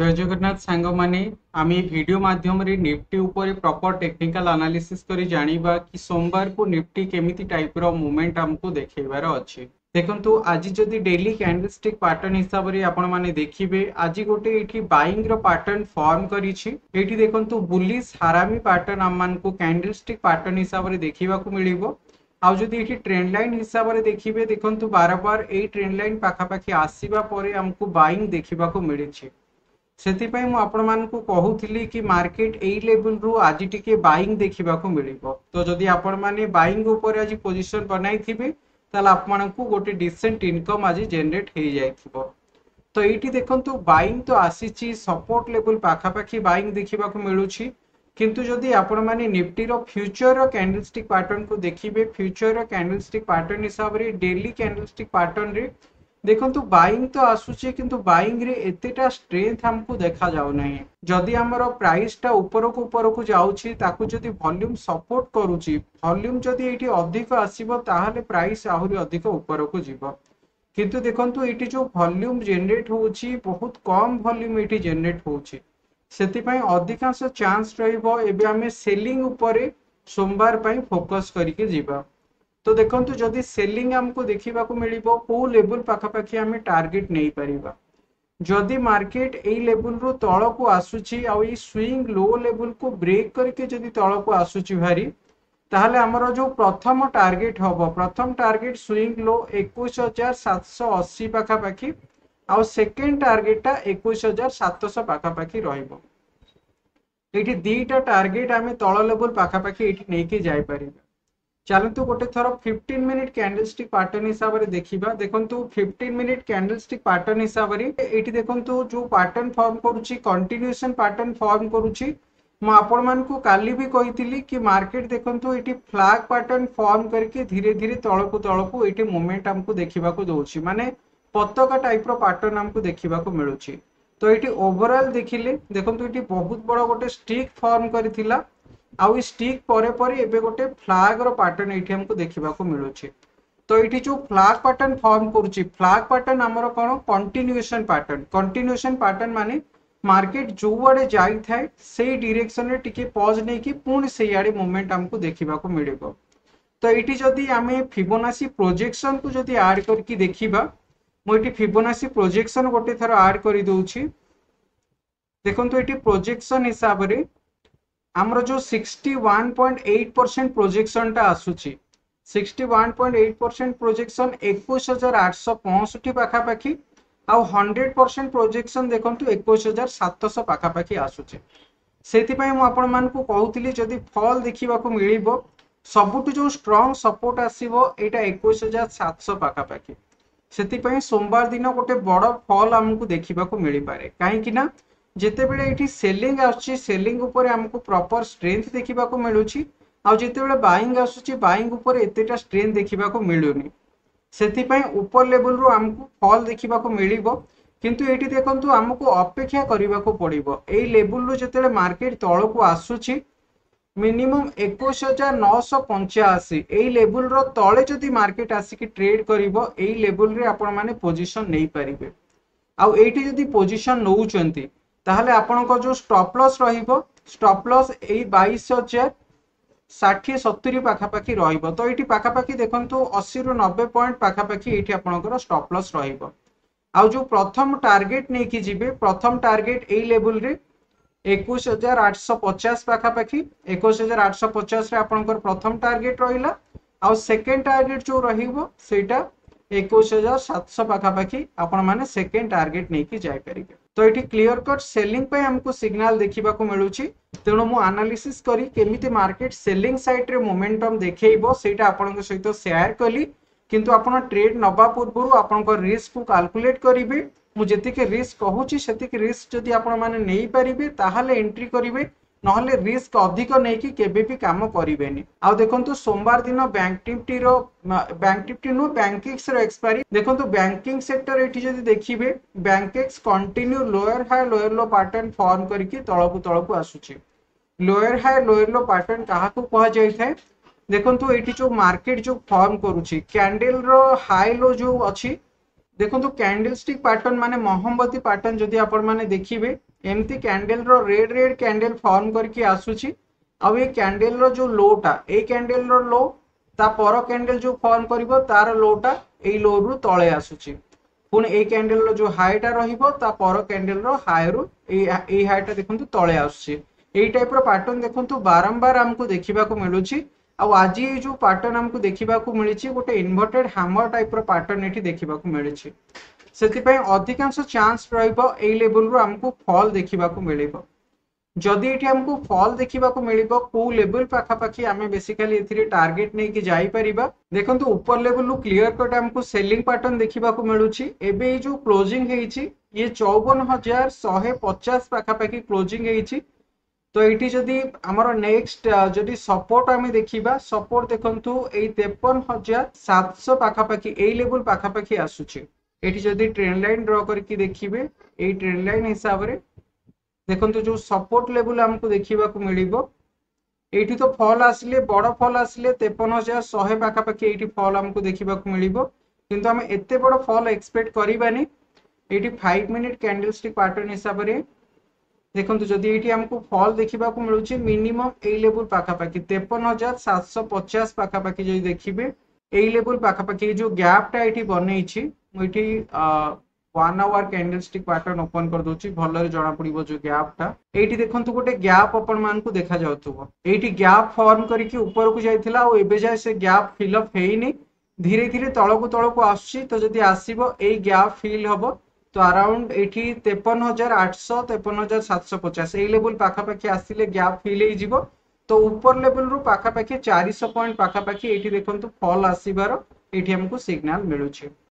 জয় জগন্নাথ ସାଙ୍ଗମାନେ ଆମେ ଏହି ଭିଡ଼ିଓ ମାଧ୍ୟମରେ ନିଫ୍ଟି ଉପରେ ପ୍ରପର୍ ଟେକ୍ନିକାଲ ଆନାଲିସିସ୍ କରି ଜାଣିବା କି ସୋମବାରକୁ ନିଫ୍ଟି କେମିତି ଟାଇପ୍ର ମୁଭମେଣ୍ଟ ଆମକୁ ଦେଖେଇବାର ଅଛି ଦେଖନ୍ତୁ ଆଜି ଯଦି ଡେଲି କ୍ୟାଣ୍ଡେଲଷ୍ଟିକ୍ ପାଟର୍ନ ହିସାବରେ ଆପଣମାନେ ଦେଖିବେ ଆଜି ଗୋଟେ ଏଠି ବାଇଂର ପାଟର୍ନ ଫର୍ମ କରିଛି ଏଠି ଦେଖନ୍ତୁ ବୁଲିସ୍ ହାରାମି ପାଟର୍ନ ଆମମାନଙ୍କୁ କ୍ୟାଣ୍ଡେଲଷ୍ଟିକ୍ ପାଟର୍ନ ହିସାବରେ ଦେଖିବାକୁ ମିଳିବ ଆଉ ଯଦି ଏଠି ଟ୍ରେଣ୍ଡ ଲାଇନ୍ ହିସାବରେ ଦେଖିବେ ଦେଖନ୍ତୁ ବାରବାର ଏଇ ଟ୍ରେଣ୍ଡ ଲାଇନ୍ ପାଖାପାଖି ଆସିବା ପରେ ଆମକୁ ବାଇଂ ଦେଖିବାକୁ ମିଳିଛି ସେଥିପାଇଁ ମୁଁ ଆପଣମାନଙ୍କୁ କହୁଥିଲି କି ମାର୍କେଟ ଏଇ ଲେବୁଲରୁ ଆଜି ଟିକେ ବାଇଂ ଦେଖିବାକୁ ମିଳିବ ତ ଯଦି ଆପଣମାନେ ବାଇଂ ଉପରେ ଆଜି ପୋଜିସନ ବନାଇଥିବେ ତାହେଲେ ଆପଣଙ୍କୁ ଗୋଟେ ଡିସେଣ୍ଟ ଇନକମ୍ ଆଜି ଜେନେରେଟ୍ ହେଇଯାଇଥିବ ତ ଏଇଠି ଦେଖନ୍ତୁ ବାଇଂ ତ ଆସିଛି ସପୋର୍ଟ ଲେବୁଲ ପାଖାପାଖି ବାଇଂ ଦେଖିବାକୁ ମିଳୁଛି କିନ୍ତୁ ଯଦି ଆପଣମାନେ ନିଫ୍ଟିର ଫ୍ୟୁଚରର ক্যান্ডেলস্টিক প্যাটর্ন ଦେଖିବେ ଫ୍ୟୁଚରର ফ্যুচর ক্যান্ডেলস্টিক ହିସାବରେ ଡେଲି ডেলি ক্যান্ডেলস্টিক প্যাটর্ন ଦେଖନ୍ତୁ ବାଇଂ ତ ଆସୁଛି କିନ୍ତୁ ବାଇଂରେ ଏତେଟା ଷ୍ଟ୍ରେନ୍ଥ ଆମକୁ ଦେଖାଯାଉ ନାହିଁ ଯଦି ଆମର ପ୍ରାଇସ୍ଟା ଉପରକୁ ଉପରକୁ ଯାଉଛି ତାକୁ ଯଦି ଭଲ୍ୟୁମ୍ ସପୋର୍ଟ କରୁଛି ଭଲ୍ୟୁମ୍ ଯଦି ଏଇଠି ଅଧିକ ଆସିବ ତାହେଲେ ପ୍ରାଇସ୍ ଆହୁରି ଅଧିକ ଉପରକୁ ଯିବ କିନ୍ତୁ ଦେଖନ୍ତୁ ଏଇଠି ଯୋଉ ଭଲ୍ୟୁମ୍ ଜେନେରେଟ୍ ହେଉଛି ବହୁତ କମ୍ ଭଲ୍ୟୁମ୍ ଏଇଠି ଜେନେରେଟ୍ ହେଉଛି ସେଥିପାଇଁ ଅଧିକାଂଶ ଚାନ୍ସ ରହିବ ଏବେ ଆମେ ସେଲିଂ ଉପରେ ସୋମବାର ପାଇଁ ଫୋକସ୍ କରିକି ଯିବା তো দেখন্তু যদি সেলিং আমাকে দেখিবাকু মিলিব কো লেভেল পাখাপাখি আমি টার্গেট নেই পারিবা যদি মার্কেট এই লেভেল রু তলকু আসুচি আউ এই সুইং লো লেভেল কু ব্রেক করিকে যদি তলকু আসুচি ভারি তাহলে আমার যে প্রথম টার্গেট হব প্রথম টার্গেট সুইং লো একুশ হাজার সাতশো অশি পাখাপাখি আউ সেকেন্ড টার্গেটটা একুশ হাজার সাতশো পাখাপাখি রহব এটি দুইটা টার্গেট আমি তল লেভেল পাখাপাখি এটি নেইকি যাইপারিবা ଚାଲନ୍ତୁ ଗୋଟେ ଥର fifteen minute candlestick pattern ହିସାବରେ ଦେଖିବା ଦେଖନ୍ତୁ fifteen minute candlestick pattern ହିସାବରେ ଏଇଠି ଦେଖନ୍ତୁ ଯୋଉ ପାଟର୍ନ ଫର୍ମ କରୁଛି କଣ୍ଟିନ୍ୟୁଏସନ୍ ପାଟର୍ନ ଫର୍ମ କରୁଛି ମୁଁ ଆପଣମାନଙ୍କୁ କାଲି ବି କହିଥିଲି କି ମାର୍କେଟ ଦେଖନ୍ତୁ ଏଇଠି ଫ୍ଲାଗ୍ ପାଟର୍ନ ଫର୍ମ କରିକି ଧୀରେ ଧୀରେ ତଳକୁ ତଳକୁ ଏଇଠି ମୁଭମେଣ୍ଟ ଆମକୁ ଦେଖିବାକୁ ଦଉଛି ମାନେ ପତାକା ଟାଇପ୍ର ପାଟର୍ନ ଆମକୁ ଦେଖିବାକୁ ମିଳୁଛି ତ ଏଇଠି ଓଭରଅଲ୍ ଦେଖିଲେ ଦେଖନ୍ତୁ ଏଇଠି ବହୁତ ବଡ଼ ଗୋଟେ ଷ୍ଟିକ୍ ଫର୍ମ କରିଥିଲା ଆଉ ଷ୍ଟିକ୍ ପରେ ପରେ ଏବେ ଗୋଟେ ଫ୍ଲାଗ୍ର ପାଟର୍ନ ଏଇଠି ଆମକୁ ଦେଖିବାକୁ ମିଳୁଛି ତ ଏଇଠି ଯୋଉ ଫ୍ଲାଗ୍ ପାଟର୍ନ ଫର୍ମ କରୁଛି ଫ୍ଲାଗ୍ ପାଟର୍ନ ଆମର କ'ଣ କଣ୍ଟିନ୍ୟୁଏସନ୍ ପାଟର୍ନ କଣ୍ଟିନ୍ୟୁଏସନ୍ ପାଟର୍ନ ମାନେ ମାର୍କେଟ ଯୋଉଆଡ଼େ ଯାଇଥାଏ ସେଇ ଡିରେକ୍ସନରେ ଟିକେ ପଜ୍ ନେଇକି ପୁଣି ସେଇଆଡ଼େ ମୁଭମେଣ୍ଟ ଆମକୁ ଦେଖିବାକୁ ମିଳିବ ତ ଏଇଠି ଯଦି ଆମେ ଫିବୋନାସି ପ୍ରୋଜେକ୍ସନକୁ ଯଦି ଆଡ୍ କରିକି ଦେଖିବା ମୁଁ ଏଠି ଫିବୋନାସି ପ୍ରୋଜେକ୍ସନ ଗୋଟେ ଥର ଆଡ୍ କରିଦେଉଛି ଦେଖନ୍ତୁ ଏଠି ପ୍ରୋଜେକ୍ସନ ହିସାବରେ ଆମର ଯେଉଁ sixty one point eight percent ପ୍ରୋଜେକ୍ସନଟା ଆସୁଛି sixty one point eight percent projection ଏକୋଇଶ ହଜାର ଆଠଶହ ପଞ୍ଚଷଠି ପାଖାପାଖି ଆଉ ହଣ୍ଡ୍ରେଡ଼ ପରସେଣ୍ଟ ପ୍ରୋଜେକ୍ସନ ଦେଖନ୍ତୁ ଏକୋଇଶ ହଜାର ସାତଶହ ପାଖାପାଖି ଆସୁଛି ସେଥିପାଇଁ ମୁଁ ଆପଣମାନଙ୍କୁ କହୁଥିଲି ଯଦି ଫଲ୍ ଦେଖିବାକୁ ମିଳିବ ସବୁଠୁ ଯେଉଁ ଷ୍ଟ୍ରଙ୍ଗ ସପୋର୍ଟ ଆସିବ ଏଇଟା ଏକୋଇଶ ହଜାର ସାତଶହ ପାଖାପାଖି ସେଥିପାଇଁ ସୋମବାର ଦିନ ଗୋଟେ ବଡ଼ ଫଲ୍ ଆମକୁ ଦେଖିବାକୁ ମିଳିପାରେ କାହିଁକି ନା ଯେତେବେଳେ ଏଠି ସେଲିଂ ଆସୁଛି ସେଲିଂ ଉପରେ ଆମକୁ ପ୍ରପର ଷ୍ଟ୍ରେନ୍ଥ ଦେଖିବାକୁ ମିଳୁଛି ଆଉ ଯେତେବେଳେ ବାଇଂ ଆସୁଛି ବାଇଂ ଉପରେ ଏତେଟା ଷ୍ଟ୍ରେନ୍ଥ ଦେଖିବାକୁ ମିଳୁନି ସେଥିପାଇଁ ଉପର ଲେବୁଲରୁ ଆମକୁ ଫଲ୍ ଦେଖିବାକୁ ମିଳିବ କିନ୍ତୁ ଏଠି ଦେଖନ୍ତୁ ଆମକୁ ଅପେକ୍ଷା କରିବାକୁ ପଡ଼ିବ ଏଇ ଲେବୁଲରୁ ଯେତେବେଳେ ମାର୍କେଟ ତଳକୁ ଆସୁଛି ମିନିମମ୍ ଏକୋଇଶ ହଜାର ନଅଶହ ପଞ୍ଚାଅଶୀ ଏଇ ଲେବୁଲର ତଳେ ଯଦି ମାର୍କେଟ ଆସିକି ଟ୍ରେଡ୍ କରିବ ଏଇ ଲେବୁଲରେ ଆପଣମାନେ ପୋଜିସନ୍ ନେଇପାରିବେ ଆଉ ଏଇଠି ଯଦି ପୋଜିସନ୍ ନେଉଛନ୍ତି ତାହେଲେ ଆପଣଙ୍କ ଯେଉଁ ଷ୍ଟପ୍ ଲସ୍ ରହିବ ଷ୍ଟପ୍ ଲସ୍ ଏଇ ବାଇଶ ହଜାର ଷାଠିଏ ସତୁରି ପାଖାପାଖି ରହିବ ତ ଏଇଠି ପାଖାପାଖି ଦେଖନ୍ତୁ ଅଶୀରୁ ନବେ ପଏଣ୍ଟ ପାଖାପାଖି ଏଇଠି ଆପଣଙ୍କର ଷ୍ଟପ୍ ଲସ୍ ରହିବ ଆଉ ଯେଉଁ ପ୍ରଥମ ଟାର୍ଗେଟ୍ ନେଇକି ଯିବେ ପ୍ରଥମ ଟାର୍ଗେଟ୍ ଏଇ ଲେବୁଲରେ ଏକୋଇଶ ହଜାର ଆଠଶହ ପଚାଶ ପାଖାପାଖି ଏକୋଇଶ ହଜାର ଆଠଶହ ପଚାଶରେ ଆପଣଙ୍କର ପ୍ରଥମ ଟାର୍ଗେଟ୍ ରହିଲା ଆଉ ସେକେଣ୍ଡ ଟାର୍ଗେଟ୍ ଯେଉଁ ରହିବ ସେଇଟା একুশ ହଜାର ସାତଶହ ପାଖାପାଖି ଆପଣମାନେ ସେକେଣ୍ଡ ଟାର୍ଗେଟ ନେଇକି ଯାଇପାରିବେ ତ ଏଠି କ୍ଲିଅର କଟ୍ ସେଲିଂ ପାଇଁ ଆମକୁ ସିଗ୍ନାଲ ଦେଖିବାକୁ ମିଳୁଛି ତେଣୁ ମୁଁ ଆନାଲିସିସ୍ କରି କେମିତି ମାର୍କେଟ ସେଲିଂ ସାଇଡ୍ରେ ମୋମେଣ୍ଟମ୍ ଦେଖେଇବ ସେଇଟା ଆପଣଙ୍କ ସହିତ ସେୟାର କଲି କିନ୍ତୁ ଆପଣ ଟ୍ରେଡ୍ ନେବା ପୂର୍ବରୁ ଆପଣଙ୍କ ରିସ୍କକୁ କାଲକୁଲେଟ୍ କରିବେ ମୁଁ ଯେତିକି ରିସ୍କ କହୁଛି ସେତିକି ରିସ୍କ ଯଦି ଆପଣମାନେ ନେଇପାରିବେ ତାହେଲେ ଏଣ୍ଟ୍ରି କରିବେ নহলে রিস্ক অধিক নেই কেবে বি কাম করবেনি আউ দেখন্তু সোমবার দিন ব্যাঙ্ক নিফটির ব্যাঙ্ক টিপটি নু ব্যাঙ্কিক্স র এক্সপায়ারি দেখন্তু ব্যাঙ্কিং সেক্টর এটি যদি দেখিবে ব্যাঙ্কিক্স continue lower high lower low pattern form করিকি তলকু তলকু আসুচি lower high lower low pattern কাহাকু কুহযাই থাকে দেখন্তু এটি যে মার্কেট যে ফর্ম করুছি ক্যান্ডেল র হাই লো যে অছি দেখন্তু ক্যান্ডেলস্টিক প্যাটর্ন মানে মহমবতী প্যাটর্ন যদি আপনার মানে দেখিবে ଏମିତି କ୍ୟାଣ୍ଡେଲର ରେଡ୍ ରେଡ୍ କ୍ୟାଣ୍ଡେଲ ଫର୍ମ କରିକି ଆସୁଛି ଆଉ ଏ କ୍ୟାଣ୍ଡେଲର ଯୋଉ ଲୋଟା ଏଇ କ୍ୟାଣ୍ଡେଲର ଲୋ ତା ପର କ୍ୟାଣ୍ଡେଲ ଯୋଉ ଫର୍ମ କରିବ ତାର ଲୋଟା ଏଇ ଲୋରୁ ତଳେ ଆସୁଛି ପୁଣି ଏଇ କ୍ୟାଣ୍ଡେଲର ଯୋଉ ହାଇଟା ରହିବ ତା ପର କ୍ୟାଣ୍ଡେଲର ହାଇରୁ ଏଇ ଏଇ ହାଇଟା ଦେଖନ୍ତୁ ତଳେ ଆସୁଛି ଏଇ ଟାଇପର ପାଟର୍ନ ଦେଖନ୍ତୁ ବାରମ୍ବାର ଆମକୁ ଦେଖିବାକୁ ମିଳୁଛି ଆଉ ଆଜି ଏଇ ଯୋଉ ପାଟର୍ନ ଆମକୁ ଦେଖିବାକୁ ମିଳିଛି ଗୋଟେ ଇନଭର୍ଟେଡ୍ ହ୍ୟାମର ଟାଇପ୍ର ପାଟର୍ନ ଏଠି ଦେଖିବାକୁ ମିଳିଛି ସେଥିପାଇଁ ଅଧିକାଂଶ ଚାନ୍ସ ରହିବ ଏଇ ଲେବୁଲରୁ ଆମକୁ ଫଲ୍ ଦେଖିବାକୁ ମିଳିବ ଯଦି ଏଠି ଆମକୁ ଫଲ୍ ଦେଖିବାକୁ ମିଳିବ କୋଉ ଲେବୁଲ ପାଖାପାଖି ଆମେ ବେସିକାଲି ଏଥିରେ ଟାର୍ଗେଟ ନେଇକି ଯାଇପାରିବା ଦେଖନ୍ତୁ ଉପର ଲେବୁଲରୁ କ୍ଲିୟର କଟ୍ ଆମକୁ ସେଲିଂ ପାଟର୍ନ ଦେଖିବାକୁ ମିଳୁଛି ଏବେ ଏଇ ଯୋଉ କ୍ଲୋଜିଂ ହେଇଛି ଇଏ ଚଉବନ ହଜାର ଶହେ ପଚାଶ ପାଖାପାଖି କ୍ଲୋଜିଂ ହେଇଛି তো ଏଇଠି ଯଦି ଆମର ନେକ୍ସଟ ଯଦି ସପୋର୍ଟ ଆମେ ଦେଖିବା ସପୋର୍ଟ ଦେଖନ୍ତୁ ଏଇ ତେପନ ହଜାର ସାତଶହ ପାଖାପାଖି ଏଇ ଲେବୁଲ ପାଖାପାଖି ଆସୁଛି ଏଠି ଯଦି ଟ୍ରେନ୍ ଲାଇନ୍ ଡ୍ର କରିକି ଦେଖିବେ ଏଇ ଟ୍ରେନ୍ ଲାଇନ୍ ହିସାବରେ ଦେଖନ୍ତୁ ଯୋଉ ସପୋର୍ଟ ଲେବୁଲ ଆମକୁ ଦେଖିବାକୁ ମିଳିବ ଏଇଠି ତ ଫଲ୍ ଆସିଲେ ବଡ଼ ଫଲ୍ ଆସିଲେ ତେପନ ହଜାର ଶହେ ପାଖାପାଖି ଏଇଠି ଫଲ୍ ଆମକୁ ଦେଖିବାକୁ ମିଳିବ କିନ୍ତୁ ଆମେ ଏତେ ବଡ଼ ଫଲ୍ ଏକ୍ସପେକ୍ଟ କରିବାନି ଏଇଠି five minute candlestick pattern ହିସାବରେ দেখুন যদি ଏଇଠି ଆମକୁ ফল দেখা মিলুছে মিনিমম এই ଲେବୁଲ୍ পাখাপাখি তেপন হাজার সাতশো পচাশ পাখাপাখি যদি দেখবে এই ଲେବୁଲ୍ পাখাপাখি ଏଇ ଯୋଉ ଗ୍ୟାପ୍ଟା ଏଇଠି ବନେଇଛି ମୁଁ one hour candlestick pattern open করে দেছি ভালরে জনা পড়ব যে গ্যাপটা এইটি দেখুন গোটে গ্যাপ আপন মানুষ দেখা যাওথব এইটি গ্যাপ ফর্ম করিকি উপরকু যাই ও এবে যায় সে গ্যাপ ফিল আপ হয়ে ধীরে ধীরে তলকু তলকু আসছি তো যদি আসব এই গ্যাপ ফিল হব তো আরাউন্ড এটি তেপন হাজার আটশো তেপন হাজার সাতশো পচাশ এই লেভেল পাখাপাখি আসলে গ্যাপ ফিল হয়েযিব তো উপর লেভেলরু পাখাপাখি চারিশহ পয়েন্ট পাখাপাখি এটি দেখুন ফল আসবার এটি আমাকে সিগনাল মিলুছে